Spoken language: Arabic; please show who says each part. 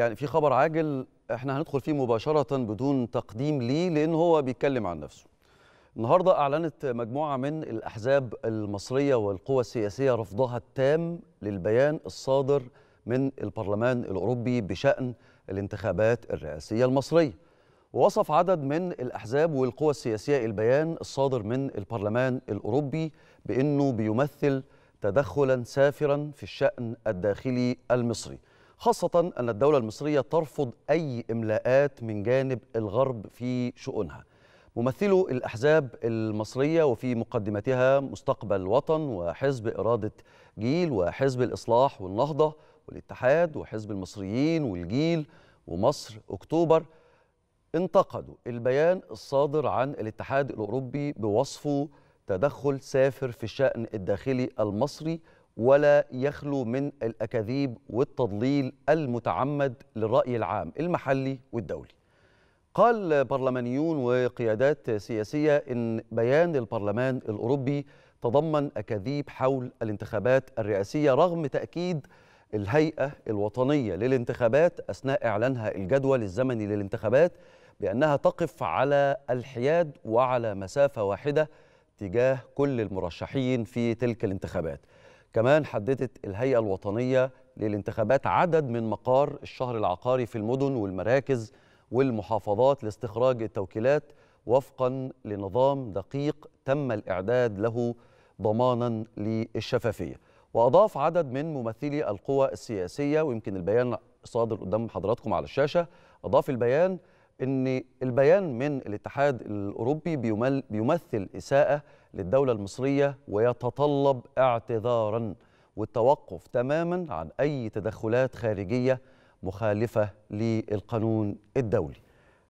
Speaker 1: يعني في خبر عاجل احنا هندخل فيه مباشرة بدون تقديم ليه لأن هو بيتكلم عن نفسه النهاردة أعلنت مجموعة من الأحزاب المصرية والقوى السياسية رفضها التام للبيان الصادر من البرلمان الأوروبي بشأن الانتخابات الرئاسية المصرية ووصف عدد من الأحزاب والقوى السياسية البيان الصادر من البرلمان الأوروبي بأنه بيمثل تدخلا سافرا في الشأن الداخلي المصري خاصة أن الدولة المصرية ترفض أي إملاءات من جانب الغرب في شؤونها ممثلو الأحزاب المصرية وفي مقدمتها مستقبل وطن وحزب إرادة جيل وحزب الإصلاح والنهضة والاتحاد وحزب المصريين والجيل ومصر أكتوبر انتقدوا البيان الصادر عن الاتحاد الأوروبي بوصفه تدخل سافر في الشأن الداخلي المصري ولا يخلو من الاكاذيب والتضليل المتعمد للراي العام المحلي والدولي. قال برلمانيون وقيادات سياسيه ان بيان البرلمان الاوروبي تضمن اكاذيب حول الانتخابات الرئاسيه رغم تاكيد الهيئه الوطنيه للانتخابات اثناء اعلانها الجدول الزمني للانتخابات بانها تقف على الحياد وعلى مسافه واحده تجاه كل المرشحين في تلك الانتخابات. كمان حددت الهيئة الوطنية للانتخابات عدد من مقار الشهر العقاري في المدن والمراكز والمحافظات لاستخراج التوكيلات وفقا لنظام دقيق تم الإعداد له ضمانا للشفافية وأضاف عدد من ممثلي القوى السياسية ويمكن البيان صادر قدام حضراتكم على الشاشة أضاف البيان ان البيان من الاتحاد الاوروبي بيمثل اساءه للدوله المصريه ويتطلب اعتذارا والتوقف تماما عن اي تدخلات خارجيه مخالفه للقانون الدولي